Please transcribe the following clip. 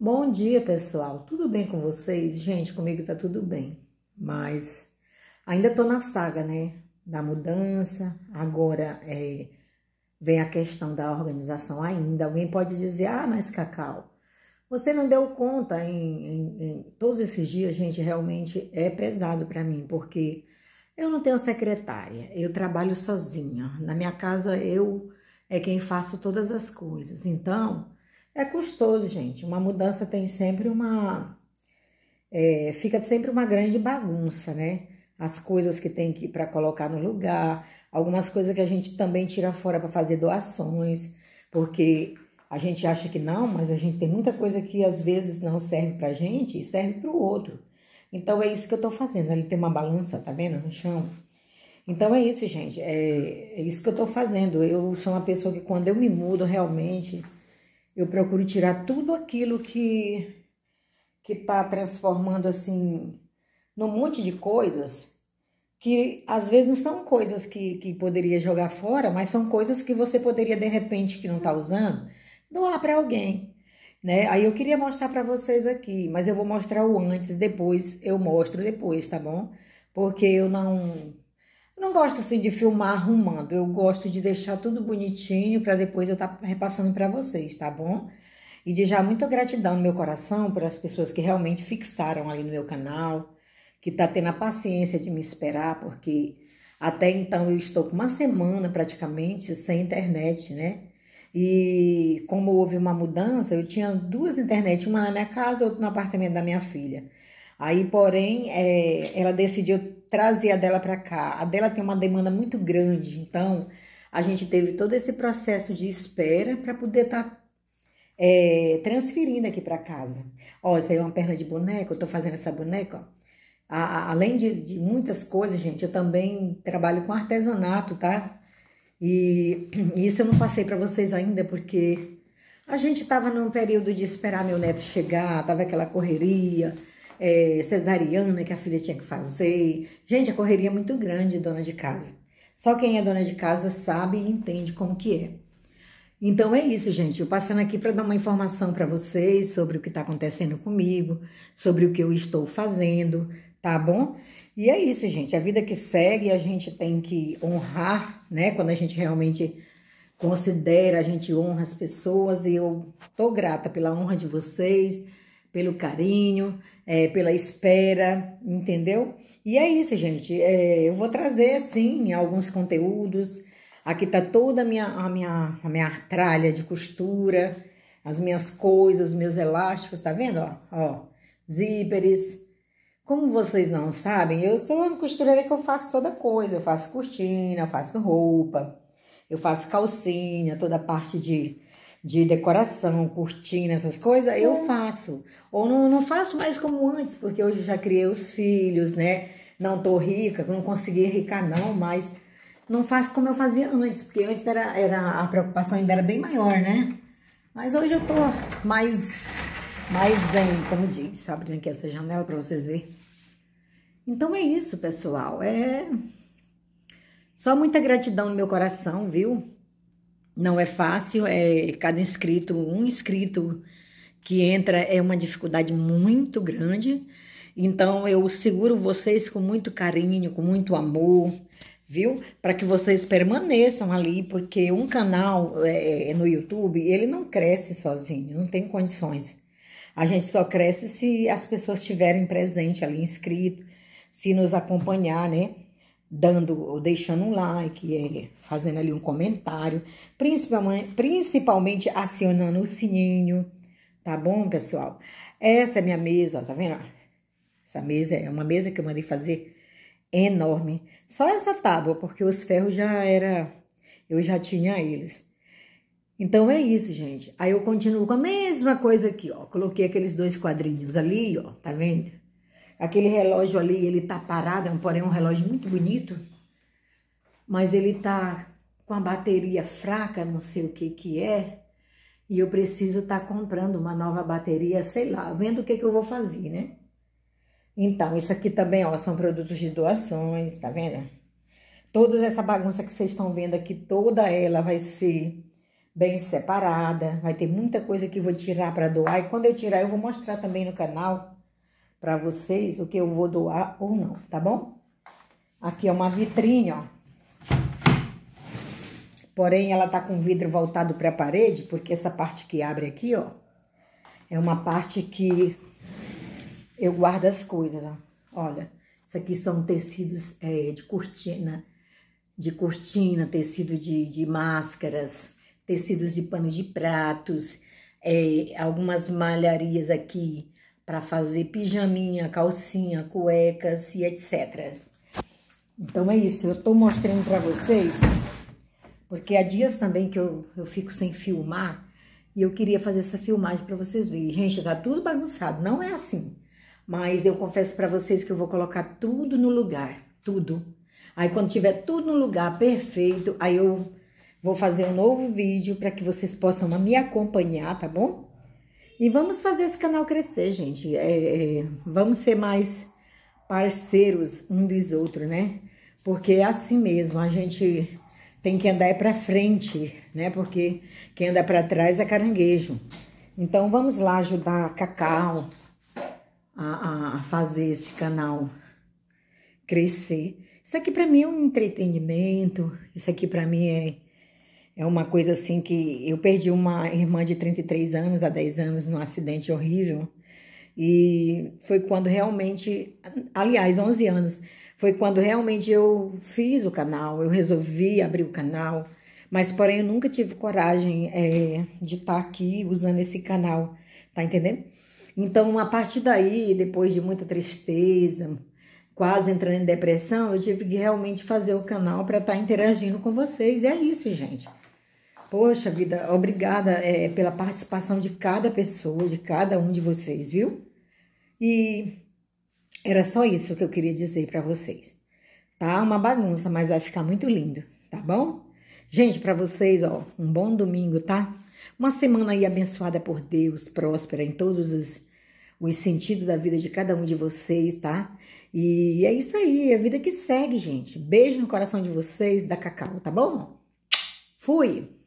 Bom dia, pessoal. Tudo bem com vocês? Gente, comigo tá tudo bem, mas ainda tô na saga, né? Da mudança. Agora é, vem a questão da organização ainda. Alguém pode dizer, ah, mas Cacau, você não deu conta em, em, em todos esses dias, gente, realmente é pesado para mim, porque eu não tenho secretária, eu trabalho sozinha. Na minha casa eu é quem faço todas as coisas. Então, é custoso, gente. Uma mudança tem sempre uma. É, fica sempre uma grande bagunça, né? As coisas que tem que para colocar no lugar, algumas coisas que a gente também tira fora para fazer doações, porque a gente acha que não, mas a gente tem muita coisa que às vezes não serve para gente e serve para o outro. Então é isso que eu estou fazendo. Ele tem uma balança, tá vendo, no chão. Então é isso, gente. É, é isso que eu estou fazendo. Eu sou uma pessoa que quando eu me mudo realmente eu procuro tirar tudo aquilo que que tá transformando assim num monte de coisas que às vezes não são coisas que, que poderia jogar fora, mas são coisas que você poderia de repente que não tá usando doar para alguém, né? Aí eu queria mostrar para vocês aqui, mas eu vou mostrar o antes, depois eu mostro depois, tá bom? Porque eu não eu não gosto assim de filmar arrumando, eu gosto de deixar tudo bonitinho para depois eu estar tá repassando para vocês, tá bom? E de já muita gratidão no meu coração por as pessoas que realmente fixaram ali no meu canal, que tá tendo a paciência de me esperar, porque até então eu estou com uma semana praticamente sem internet, né? E como houve uma mudança, eu tinha duas internet, uma na minha casa, outra no apartamento da minha filha. Aí, porém, é, ela decidiu trazer a dela para cá. A dela tem uma demanda muito grande, então a gente teve todo esse processo de espera para poder estar tá, é, transferindo aqui para casa. Ó, isso aí é uma perna de boneca, eu estou fazendo essa boneca, ó. A, a, além de, de muitas coisas, gente, eu também trabalho com artesanato, tá? E isso eu não passei para vocês ainda, porque a gente estava num período de esperar meu neto chegar, tava aquela correria é, cesariana que a filha tinha que fazer. Gente, a correria é muito grande, dona de casa. Só quem é dona de casa sabe e entende como que é. Então é isso, gente. Eu passando aqui para dar uma informação para vocês sobre o que está acontecendo comigo, sobre o que eu estou fazendo, tá bom? E é isso, gente. A vida que segue, a gente tem que honrar, né? Quando a gente realmente considera, a gente honra as pessoas. E eu tô grata pela honra de vocês, pelo carinho, é, pela espera, entendeu? E é isso, gente. É, eu vou trazer, sim, alguns conteúdos. Aqui tá toda a minha, a minha, a minha tralha de costura, as minhas coisas, os meus elásticos, tá vendo? Ó, ó zíperes. Como vocês não sabem, eu sou uma costureira que eu faço toda coisa. Eu faço cortina, eu faço roupa, eu faço calcinha, toda a parte de de decoração, cortina, essas coisas, eu é. faço. Ou não, não faço mais como antes, porque hoje já criei os filhos, né? Não tô rica, não consegui ricar não, mas não faço como eu fazia antes, porque antes era, era a preocupação ainda era bem maior, né? Mas hoje eu tô mais mais zen, como diz, abrindo aqui essa janela para vocês verem. Então é isso, pessoal. É só muita gratidão no meu coração, viu? Não é fácil, é cada inscrito, um inscrito que entra é uma dificuldade muito grande. Então eu seguro vocês com muito carinho, com muito amor, viu? Para que vocês permaneçam ali, porque um canal é, é, no YouTube ele não cresce sozinho, não tem condições. A gente só cresce se as pessoas estiverem presentes ali, inscrito, se nos acompanhar, né? dando ou deixando um like, é, fazendo ali um comentário, principalmente, principalmente acionando o sininho, tá bom, pessoal? Essa é minha mesa, ó, tá vendo? Essa mesa é uma mesa que eu mandei fazer enorme. Só essa tábua, porque os ferros já era, eu já tinha eles. Então é isso, gente. Aí eu continuo com a mesma coisa aqui, ó. Coloquei aqueles dois quadrinhos ali, ó, tá vendo? Aquele relógio ali, ele tá parado, é porém é um relógio muito bonito, mas ele tá com a bateria fraca, não sei o que que é, e eu preciso estar tá comprando uma nova bateria, sei lá, vendo o que que eu vou fazer, né? Então, isso aqui também, ó, são produtos de doações, tá vendo? Toda essa bagunça que vocês estão vendo aqui, toda ela vai ser bem separada, vai ter muita coisa que eu vou tirar para doar e quando eu tirar eu vou mostrar também no canal para vocês o que eu vou doar ou não, tá bom? Aqui é uma vitrine, ó. Porém, ela tá com vidro voltado para a parede, porque essa parte que abre aqui, ó, é uma parte que eu guardo as coisas, ó. Olha, isso aqui são tecidos é, de cortina, de cortina, tecido de, de máscaras, tecidos de pano de pratos, é, algumas malharias aqui para fazer pijaminha, calcinha, cuecas e etc. Então é isso, eu estou mostrando para vocês, porque há dias também que eu, eu fico sem filmar e eu queria fazer essa filmagem para vocês verem. Gente, tá tudo bagunçado, não é assim. Mas eu confesso para vocês que eu vou colocar tudo no lugar, tudo. Aí quando tiver tudo no lugar perfeito, aí eu vou fazer um novo vídeo para que vocês possam me acompanhar, tá bom? E vamos fazer esse canal crescer, gente. É, é, vamos ser mais parceiros um dos outros, né? Porque é assim mesmo, a gente tem que andar é para frente, né? Porque quem anda para trás é caranguejo. Então vamos lá ajudar a Cacau a, a fazer esse canal crescer. Isso aqui para mim é um entretenimento, isso aqui para mim é é uma coisa assim que eu perdi uma irmã de 33 anos há 10 anos num acidente horrível. E foi quando realmente, aliás, 11 anos, foi quando realmente eu fiz o canal, eu resolvi abrir o canal, mas porém eu nunca tive coragem é, de estar aqui usando esse canal, tá entendendo? Então, a partir daí, depois de muita tristeza, quase entrando em depressão, eu tive que realmente fazer o canal para estar tá interagindo com vocês. E é isso, gente. Poxa vida, obrigada é, pela participação de cada pessoa, de cada um de vocês, viu? E era só isso que eu queria dizer para vocês. Tá uma bagunça, mas vai ficar muito lindo, tá bom? Gente, para vocês, ó, um bom domingo, tá? Uma semana aí abençoada por Deus, próspera em todos os, os sentidos da vida de cada um de vocês, tá? E é isso aí, é a vida que segue, gente. Beijo no coração de vocês, da Cacau, tá bom? Fui!